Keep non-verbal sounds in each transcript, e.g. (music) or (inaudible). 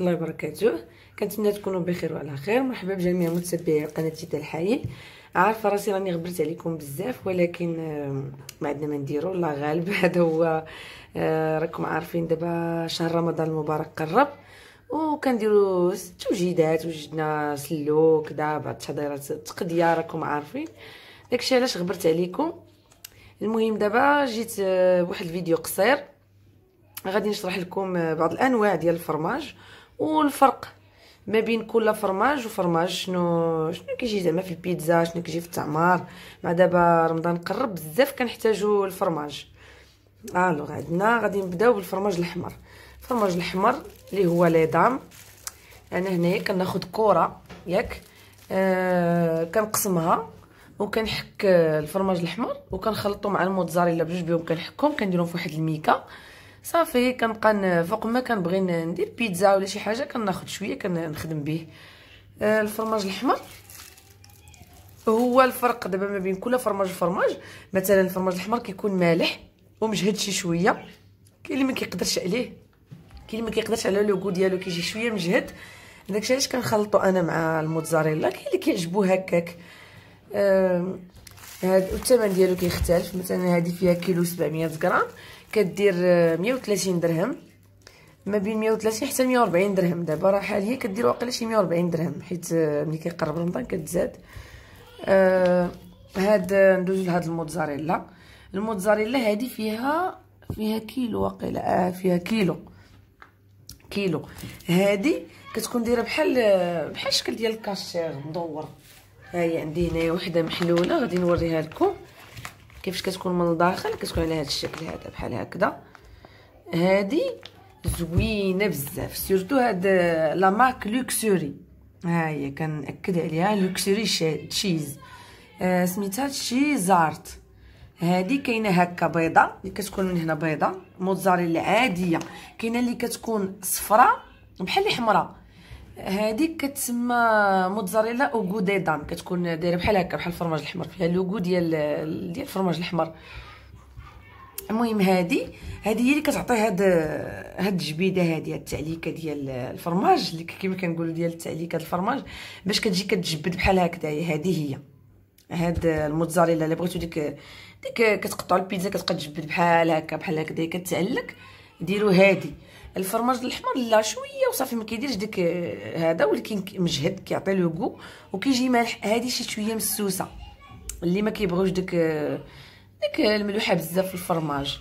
الله وبركاته كنتمنى تكونوا بخير وعلى خير مرحبا بجميع متابعي قناه تيتا الحايل عارفه راسي راني غبرت عليكم بزاف ولكن آه، ما عندنا ما نديرو الله غالب (laughs) هذا هو آه، راكم عارفين دابا شهر رمضان المبارك قرب وكنديروا توجيدات وجدنا سلو كدا بعض التحضيرات التقضيه راكم عارفين داكشي علاش غبرت عليكم المهم دابا جيت آه، بواحد الفيديو قصير غادي نشرح لكم بعض الانواع ديال الفرماج والفرق ما بين كل فرماج وفرماج شنو شنو كيجي زعما في البيتزا شنو كيجي في التعمار مع دابا رمضان قرب بزاف كنحتاجو الفرماج الو عندنا غادي نبداو بالفرماج الاحمر الفرماج الاحمر اللي هو ليدام انا هنايا كناخد كره ياك آه كنقسمها وكنحك الفرماج الاحمر وكنخلطو مع الموتزاريلا بجوج بهم كنحكهم كنديرهم في واحد الميكا صافي كنبقى فوق ما كنبغي ندير بيتزا ولا شي حاجه كناخذ شويه كنخدم به آه، الفرماج الاحمر هو الفرق دابا ما بين كل فرماج وفرماج مثلا الفرماج الاحمر كيكون مالح ومجهد شي شويه كاين اللي ما كيقدرش عليه كاين اللي ما كيقدرش على لوغو ديالو كيجي شويه مجهد داكشي علاش كنخلطو انا مع الموتزاريلا كاين اللي كيعجبو هكاك هاد الثمن ديالو كيختلف مثلا هذه فيها كيلو 700 غرام كدير 130 درهم ما بين 130 حتى 140 درهم دابا راه حاليا كدير واقيلا شي 140 درهم حيت ملي كيقرب رمضان كتزاد آه هاد ندوزو لهاد الموتزاريلا الموتزاريلا هادي فيها فيها كيلو واقيلا آه فيها كيلو كيلو هادي كتكون دايره بحال بحال الشكل ديال الكاشير مدور ها هي عندي هنايا وحده محلوله غادي نوريها لكم كيفاش كتكون من الداخل كتكون على هذا الشكل هذا بحال هكذا هذه زوينه بزاف سورتو هاد لا مارك لوكسوري ها هي كنأكد عليها لوكسوري تشيز آه سميتها تشيزارت هذه كاينه هكا بيضه اللي كتكون من هنا بيضه موتزاريلا عاديه كاينه اللي كتكون صفراء بحال الحمراء حمراء هذيك كتسمى موتزاريلا او غوديدام كتكون دايره بحال هكا بحال الفرماج الاحمر فيها لوغو ديال ديال الفرماج الاحمر المهم هادي هادي هي اللي كتعطي هاد هاد الجبيده هادي هاد التعليكه ديال الفرماج اللي كما كنقولوا ديال التعليكه الفرماج باش كتجي كتجبد بحال هكذايا هادي هي هاد الموتزاريلا اللي بغيتو ديك ديك كتقطعوا البيتزا كتبقى تجبد بحال هكا بحال هكذا كتعلق ديروا هادي الفرماج الاحمر لا شويه وصافي ما كيديرش ديك آه، هذا ولكن مجهد كيعطي لو غو وكيجي مالح هذه شي شويه مسوسه اللي ما كيبغوش ديك آه، ديك الملوحه بزاف في الفرماج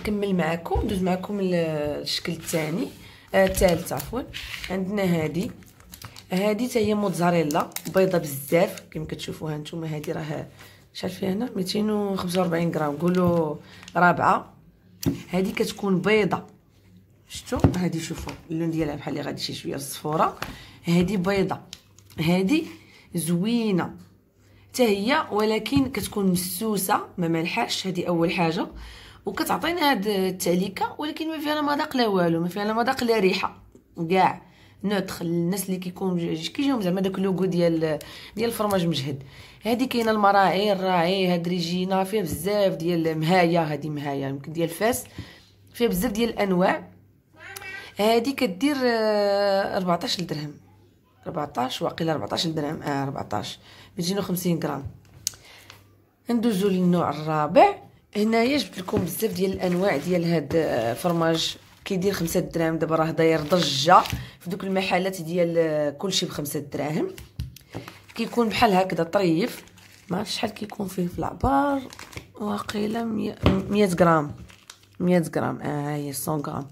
نكمل معكم ندوز معكم الشكل الثاني الثالث آه عفوا عندنا هذه هذه حتى هي موتزاريلا بيضه بزاف كما كتشوفوها نتوما هذه راه شحال فيها هنا 245 غرام قولوا رابعه هذه كتكون بيضه شفتوا هذه شوفوا اللون ديالها بحال اللي غادي شي شويه الصفوره هذه بيضه هذه زوينه حتى هي ولكن كتكون مسوسه ما مالحاش هذه اول حاجه وكتعطينا هاد التعليكه ولكن ما فيها لا مذاق لا والو ما فيها لا مذاق لا ريحه كاع نوتر الناس اللي كيكون كيجيهم زعما داك لوغو ديال ديال الفرماج مجهد هادي كاينه المراعي الراعي هاد ريجينا فيها بزاف ديال مهايا هادي مهايا يمكن ديال فاس فيها بزاف ديال الانواع هادي كدير 14 درهم 14 واقيلا 14 درهم اه 14 50 غرام ندوزو للنوع الرابع هنايا جبت لكم بزاف ديال الانواع ديال هاد الفرماج آه، كيدير 5 دراهم دابا راه داير ضجه في دوك المحلات ديال كلشي بخمسة دراهم كيكون بحال هكذا طريف ما شحال كيكون فيه في العبار واقيلا 100 غرام 100 غرام اه هي 100 غرام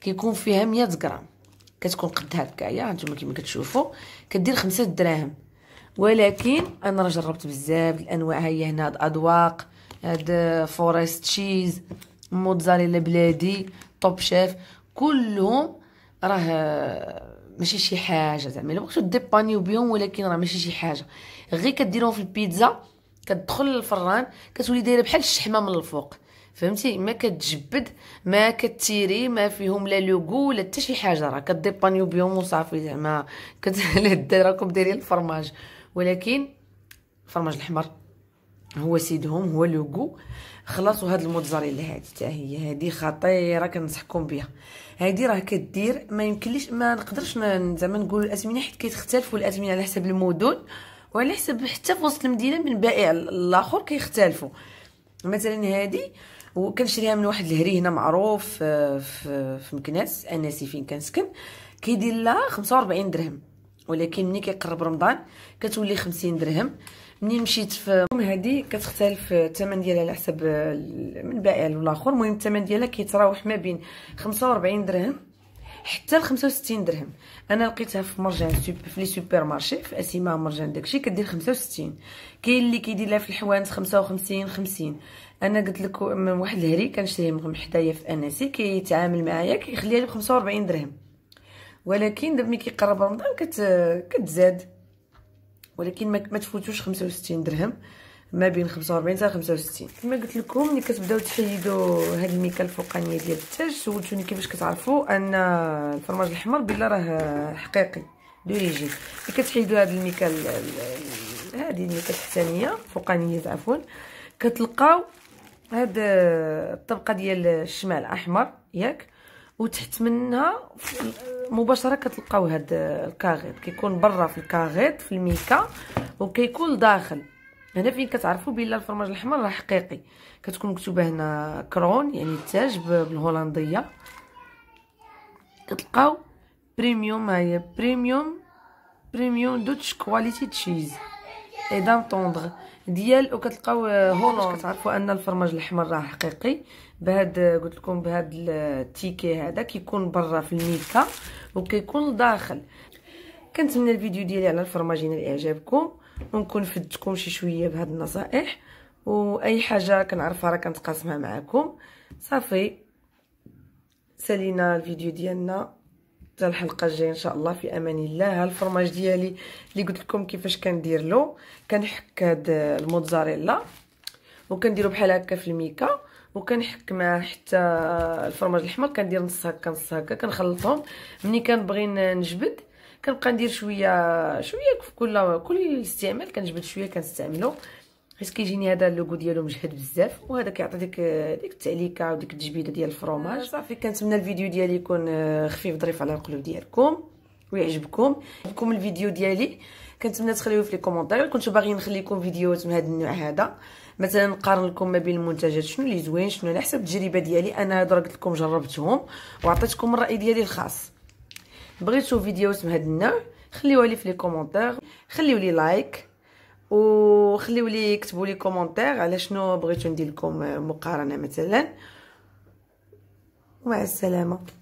كيكون فيها 100 غرام كتكون قد هكايا هانتوما كيما كتشوفوا كدير خمسة دراهم ولكن انا راه جربت بزاف الانواع هي هنا هاد اذواق هاد فورست تشيز موتزاريلا بلادي طوب شيف كلهم راه ماشي شي حاجه زعما الا بغيتو ديبانيو بهم ولكن راه ماشي شي حاجه غير كديرهم في البيتزا كتدخل للفران كتولي دايره بحال الشحمه من الفوق فهمتي ما كتجبد ما كتيري ما فيهم لا لوغو ولا حتى شي حاجه راه كديبانيو بهم وصافي زعما (laughs) دايره راكم دايرين الفرماج ولكن الفرماج الاحمر هو سيدهم هو لوغو خلصوا هاد الموتزاريلا هادي حتى هي هادي خطيره كنصحكم بها هادي راه كدير ما يمكنليش ما نقدرش زعما نقول الاثمنه حيت كيتختلفوا الاثمنه على حسب المدن وعلى حسب حتى في وسط المدينه من بائع الاخر كيختلفوا مثلا هادي وكنشريها من واحد الهري هنا معروف آه، في في مكناس سي فين كنسكن كيدير لها 45 درهم ولكن ملي كيقرب رمضان كتولي 50 درهم ملي مشيت في هادي كتختلف الثمن ديالها على حسب من بائع والاخر المهم الثمن ديالها كيتراوح ما بين 45 درهم حتى ل 65 درهم انا لقيتها في مرجان سوب في لي سوبر مارشي في اسيما مرجان داكشي كدير 65 كاين اللي كيدير لها في الحوانت 55 50 انا قلت لك من واحد الهري كنشريه من حدايا في اناسي كيتعامل معايا كيخليها لي ب 45 درهم ولكن دابا ملي كيقرب رمضان كت كتزاد ولكن ما, ما تفوتوش 65 درهم ما بين 45 حتى 65 كما قلت لكم ملي كتبداو تحيدوا هاد الميكا الفوقانيه ديال التاج سولتوني كيفاش كتعرفوا ان الفرماج الاحمر بلا راه حقيقي دوريجي ملي كتحيدوا هاد الميكا هذه الميكا التحتانيه الفوقانيه عفوا كتلقاو هاد آه، الطبقه ديال الشمال احمر ياك وتحت منها مباشره كتلقاو هاد الكاغيط كيكون برا في الكاغيط في الميكا وكيكون داخل هنا فين كتعرفوا بلي الفرماج الاحمر راه حقيقي كتكون مكتوبه هنا كرون يعني التاج بالهولنديه كتلقاو بريميوم ها هي بريميوم بريميوم دوتش كواليتي تشيز اي دام طوندغ ديال وكتلقاو آه، هولندا كتعرفوا ان الفرماج الاحمر راه حقيقي بهاد آه، قلت لكم بهاد آه، التيكي هذا كيكون برا في الميكا وكيكون داخل كنتمنى الفيديو ديالي على الفرماج ينال اعجابكم ونكون فدتكم شي شويه بهاد النصائح واي حاجه كنعرفها راه كنتقاسمها معكم صافي سالينا الفيديو ديالنا حتى الحلقه الجايه ان شاء الله في امان الله الفرماج ديالي اللي قلت لكم كيفاش كندير له كنحك هاد الموتزاريلا وكنديرو بحال هكا في الميكا وكنحك معاه حتى الفرماج الاحمر كندير نص هكا نص هكا كنخلطهم ملي كنبغي نجبد كنبقى ندير شويه شويه في كل كل استعمال كنجبد شويه كنستعملو حيت كيجيني هذا اللوغو ديالو مجهد بزاف وهذا كيعطي ديك ديك التعليكه وديك التجبيده ديال الفروماج صافي كنتمنى الفيديو ديالي يكون خفيف ظريف على القلوب ديالكم ويعجبكم لكم الفيديو ديالي كنتمنى تخليوه في لي كومونتير كنتو باغيين نخليكم فيديوهات من هذا النوع هذا مثلا نقارن لكم ما بين المنتجات شنو اللي زوين شنو على حسب التجربه ديالي انا درت لكم جربتهم وعطيتكم الراي ديالي الخاص بغيتو فيديوهات من هذا النوع خليوها لي في لي كومونتير خليو لي لايك وخليو لي كتبوا لي كومونتير على شنو بغيتو ندير لكم آه، مقارنه مثلا ومع السلامه